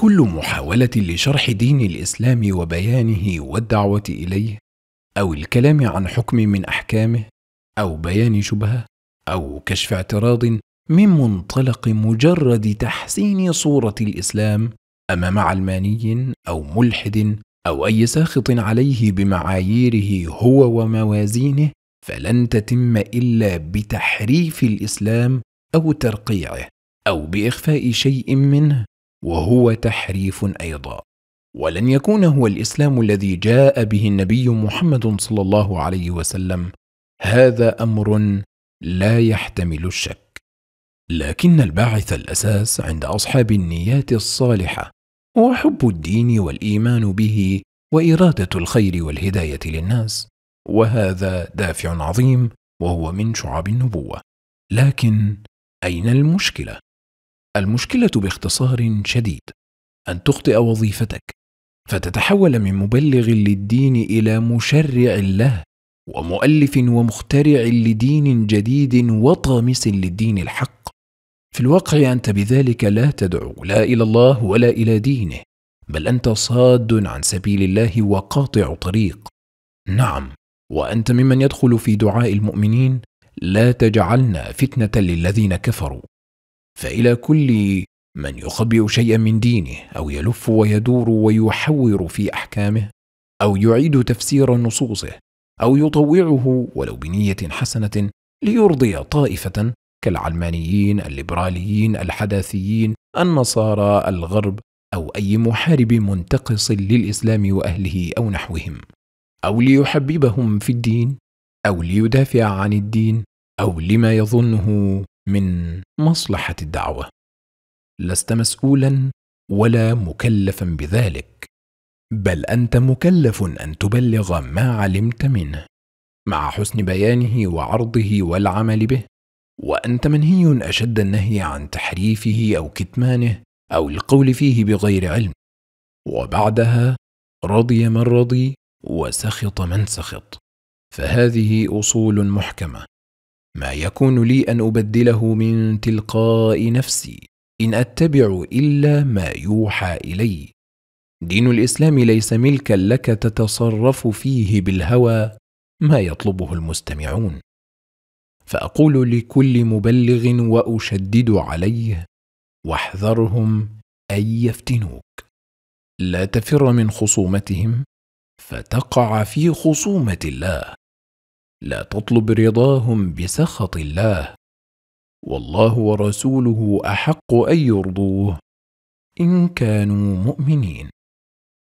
كل محاولة لشرح دين الإسلام وبيانه والدعوة إليه، أو الكلام عن حكم من أحكامه، أو بيان شبهة، أو كشف اعتراض من منطلق مجرد تحسين صورة الإسلام أمام علماني أو ملحد أو أي ساخط عليه بمعاييره هو وموازينه فلن تتم إلا بتحريف الإسلام أو ترقيعه أو بإخفاء شيء منه وهو تحريف ايضا ولن يكون هو الاسلام الذي جاء به النبي محمد صلى الله عليه وسلم هذا امر لا يحتمل الشك لكن الباعث الاساس عند اصحاب النيات الصالحه هو حب الدين والايمان به واراده الخير والهدايه للناس وهذا دافع عظيم وهو من شعب النبوه لكن اين المشكله المشكلة باختصار شديد أن تخطئ وظيفتك فتتحول من مبلغ للدين إلى مشرع له ومؤلف ومخترع لدين جديد وطامس للدين الحق في الواقع أنت بذلك لا تدعو لا إلى الله ولا إلى دينه بل أنت صاد عن سبيل الله وقاطع طريق نعم وأنت ممن يدخل في دعاء المؤمنين لا تجعلنا فتنة للذين كفروا فإلى كل من يخبئ شيئا من دينه أو يلف ويدور ويحور في أحكامه أو يعيد تفسير نصوصه أو يطوعه ولو بنية حسنة ليرضي طائفة كالعلمانيين الليبراليين الحداثيين النصارى الغرب أو أي محارب منتقص للإسلام وأهله أو نحوهم أو ليحببهم في الدين أو ليدافع عن الدين أو لما يظنه من مصلحه الدعوه لست مسؤولا ولا مكلفا بذلك بل انت مكلف ان تبلغ ما علمت منه مع حسن بيانه وعرضه والعمل به وانت منهي اشد النهي عن تحريفه او كتمانه او القول فيه بغير علم وبعدها رضي من رضي وسخط من سخط فهذه اصول محكمه ما يكون لي ان ابدله من تلقاء نفسي ان اتبع الا ما يوحى الي دين الاسلام ليس ملكا لك تتصرف فيه بالهوى ما يطلبه المستمعون فاقول لكل مبلغ واشدد عليه واحذرهم ان يفتنوك لا تفر من خصومتهم فتقع في خصومه الله لا تطلب رضاهم بسخط الله والله ورسوله احق ان يرضوه ان كانوا مؤمنين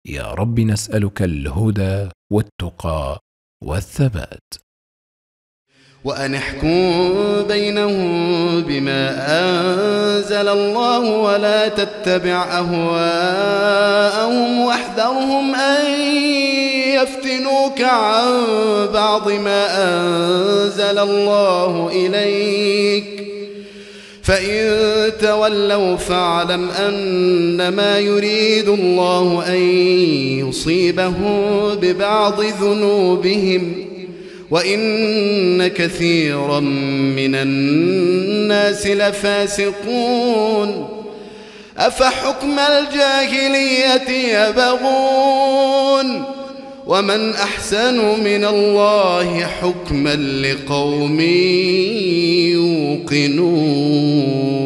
يا رب نسالك الهدى والتقى والثبات وأن احكم بينهم بما أنزل الله ولا تتبع أهواءهم واحذرهم أن ليفتنوك عن بعض ما أنزل الله إليك فإن تولوا فاعلم أنما يريد الله أن يصيبهم ببعض ذنوبهم وإن كثيرا من الناس لفاسقون أفحكم الجاهلية يبغون ومن أحسن من الله حكما لقوم يوقنون